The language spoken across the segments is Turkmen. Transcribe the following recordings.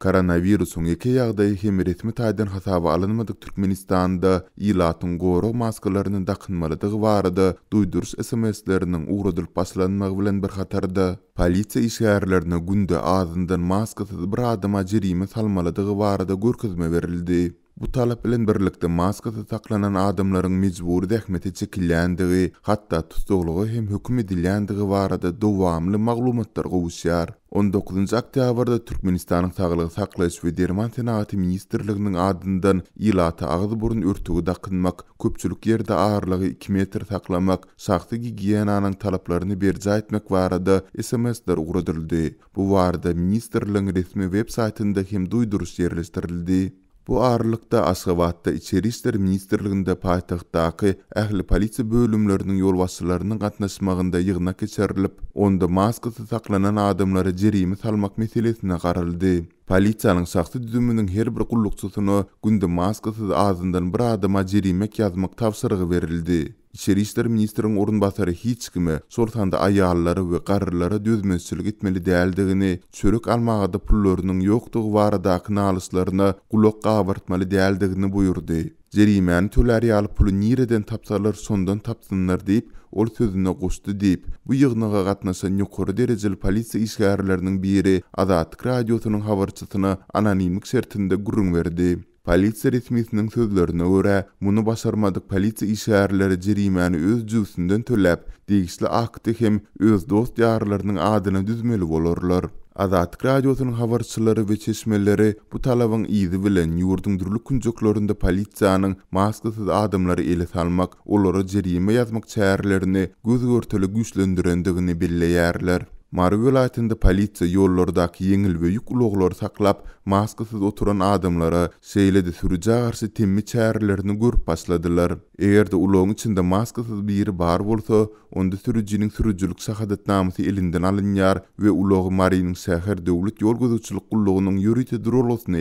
коронaвирусуң эки yягдай хемретми тадын хаава алынады тuрkменистанда илатын гору маскаlарны дакынмалы дыгыварыды дуйдуруш sсмслернiң урудiл башланмагы бiлен бир катарда полициyя ишарлернi күндө аазындын маскасы брадыма жирийме салмалы дыгыварыда көркөзмө берилди bu talap bilen birlikde maskada taklanan adamlaryň mecburi dähmeti çekilendigi, hatda tutuklugy hem hukm edilendigi varada dowamly maglumatlar gowşar. 19 njy oktýabrda Türkmenistanyň taglygy saklaýyş we derman tenaýaty ministrliginiň adyndan ilata agdy burun örtügi daqynmak, köpçülik ýerde 2 metr saklamak, sagty gigiyenanyň talaplaryny berjä etmek barada SMS-ler ugradyldy. Bu barada ministrliginiň resmi web-saýtynda hem duýduruş ýerleşdirildi. Бұ арылықта, ашғаватта, министрлігінде пайтықта ақы әхлі-полиция бөлімлерінің елбасшыларының атнашымағында иығына кетшіріліп, онда маскасы сақланын адамлары жеремі салмақ меселесіне қарылды. Полицияның шақсы дүзімінің хер бір құллықшысының күнді маскасы азындан бір адама жеремек язмақ тавшырығы верілді. İçeri işler ministerin orun basarı hiç kimi sortanda ayağlıları ve karırları düzmesülük etmeli değildiğini, çörük almağada pullarının yoktuğu varada akına alışlarına kulak kavartmalı değildiğini Zerimen töler yalı nireden tapsalar sondan tapsınlar deyip, ol sözüne koştu deyip, bu yığınağa katnaşan yukarı dereceli polisi işgarlarının biri Azatik Radyosu'nun havarçısına anonimik sertinde gurun Polisi ritmisinin sözlerine göre, bunu başarmadık polisi işarları cirimeni öz cüvsünden tölep, deyişli akti hem öz dost yağrılarının adını düzmeli olurlar. Azatik radyosunun havarçıları ve çeşmeleri bu talavan iyi bilen yurdun durlu kuncuklarında polisiyanın maskasız adımları ele salmak, olara cirime yazmak çayarlarını gözü örtülü güçlendirendirendirini billeyerler. Mary vilayatynda polisiýa ýollardaky ýeňil we ýük uloglary saklap, maskasyz oturan adamlara seýledi sürüjä garşy temmi çärlerini görüp başladylar. Eger-de uloň içinde maskasyz biri bar bolsa, onda sürüjiniň sürüjçilik sahadat namysy elinden alynýar we ulog Maryň şäher döwlet ýol gözüçilik gullugynyň ýürüýte durulmasyna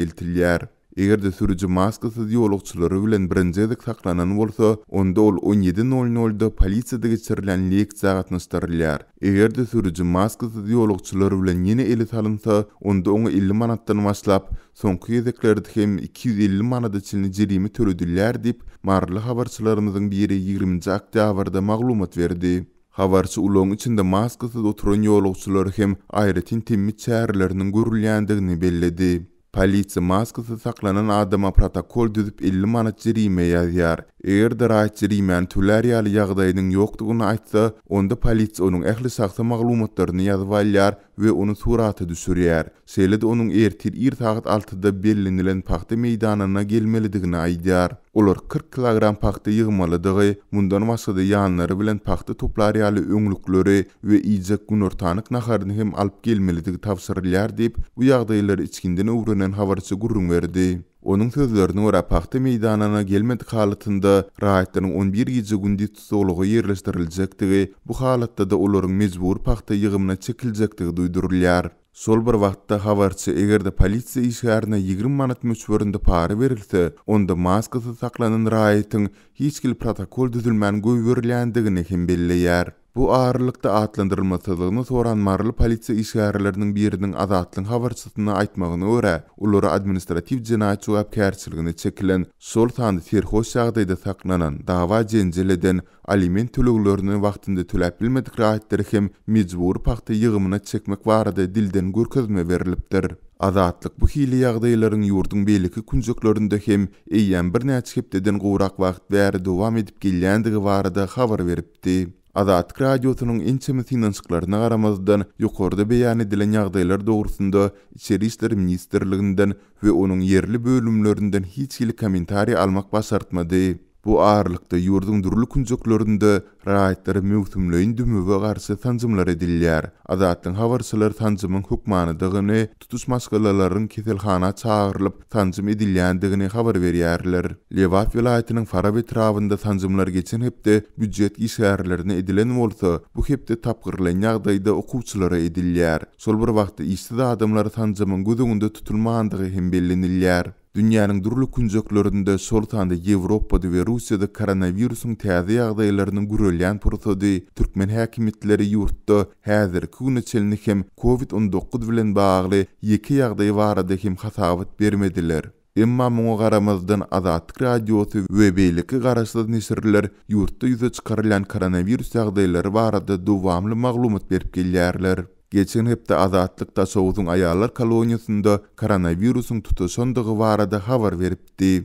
Eger de sürücü maskasy ýolugçylary bilen birinji edik saklanan bolsa, onda ol 17.00-da polisiýa geçirilen lek zagatny Eger de sürücü maskasy ýolugçylary bilen yeni eli salynsa, onda oňa 50 manatdan başlap, soňky edeklerde hem 250 manat üçin jerimi töredilär dip, marlı habarçylarymyzyň biri 20-nji maglumat verdi. Havarçı ulong içinde de maskasız oturan hem ayretin temmi çağrılarının görülendiğini belledi. Polisi maskasy saklanan adama protokol düzüp 50 manat jerime ýazýar. Eger de men tüler ýaly ýagdaýynyň ýokdugyny aýtsa, onda polisiýa onuň ähli sagty maglumatlaryny ýazýar we onu suraty düşürýär. Seýle de onuň ertir ir tagyt altynda bellenilen paxta meýdanyna gelmelidigini aýdýar. Olar 40 kg paxta ýygmalydygy, mundan başga ýanlary bilen paxta toplary ýaly öňlükleri we ýyjak günör tanyk naharyny hem alyp gelmelidigini tapşyrýar diýip, bu ýagdaýlar içkinden öwrenen habarcy gurrun berdi. Onun sözlerini ora paxta meydanana gelmedi halatında rahatların 11 gece gündi tutuluğu yerleştirilecektigi, bu halatda da oların mecbur paxta yığımına çekilecektigi duydurulyar. Sol bir vaqtda xabarçı eger de polisiya işgärine 20 manat möçberinde para berilse, onda maskasy saklanan raýatyň hiç kil protokol düzülmän goýberilýändigini hem belläýär. Bu ağırlıkta atlandırılmasızlığını soran marlı polisi işgarilerinin birinin azatlı havarçısını aitmağını öre, uluru administrativ cinayet cevap kertçilgini çekilen sol tanı serhoş şağdaydı saklanan dava cencil aliment tülüklerini vaxtında tülap bilmedik rahatları hem mecbur pahtı yığımına çekmek varada dilden gürközme verilipdir. Azatlık bu hili yağdayların yurdun beylikki kuncuklarında hem eyyan bir neçkip dedin gurak vaxt vaxt vaxt vaxt vaxt vaxt vaxt Azad Radiosunun inçemi sinansıklarına garamazdan yukorda beyan edilen yağdaylar doğrusunda İçerisler Ministerliğinden ve onun yerli bölümlerinden hiç ili komentari almak basartmadı. Bu ağırlıkta yurdun durlu künzöklerinde raayetleri mühtümleyin dümüvü qarısı tanzımlar edilliyar. Adatın havarısılar tanzımın hukmanı dığını tutus maskalaların kethelhana çağırılıp tanzım edilliyan dığını havar veriyarlar. Levaf vilayetinin ve trabında tanzımlar geçen hepte büccet isyarlarlarini edilin olsa, bu hepte tapkırlayn yagdayda okuvçulara edilliyar. Solbar vaqtta isti adamlar tanzımın gudu tutulma gudu gudu Dünýäniň durly künjeklerinde şol tanda Ýewropada we Russiýada koronawirusyň täze ýagdaýlarynyň gürelýän prosedy türkmen häkimetleri ýurtda häzirki güne hem COVID-19 bilen bagly ýeke ýagdaý barada hem hasabat bermediler. Emma muňa garamazdan Azatlyk radiosu we beýleki garaşsyz nesirler ýurtda ýüze çykarylan koronavirus ýagdaýlary barada dowamly maglumat кече эпте азатлықта согузуң аялар колониясында коронавирусуң тутушондугу барада хабар берипти